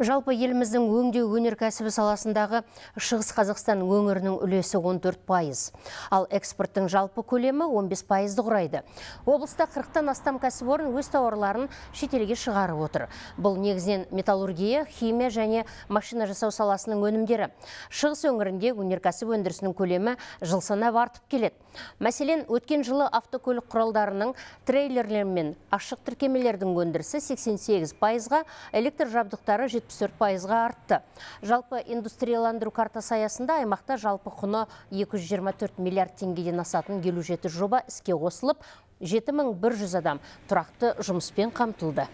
Жалпы еліміздің өңдеу өнеркәсібі саласындағы Шығыс Қазақстан өңірінің үлесі 14 пайыз. Ал экспорттың жалпы көлемі 15 пайызды құрайды. Облыста 40-тан астам кәсіпорын өз тауарларын шетелге шығарып отыр. Бұл негізінен металлургия, химия және машина жасау саласының өнімдері. Шығыс өңірінде өнеркәсіп өндірісінің көлемі жыл санап артып келеді. Мәселен, өткен жылы автокөлік құралдарының трейлерлер мен ашық тіркемелердің өндірісі 88 пайызға, электр жабдықтары 74 пайызға артты. Жалпы индустрияландыру карта саясында аймақта жалпы құны 224 миллиард теңгеден асатын жеті жоба іске қосылып, 7100 адам тұрақты жұмыспен қамтылды.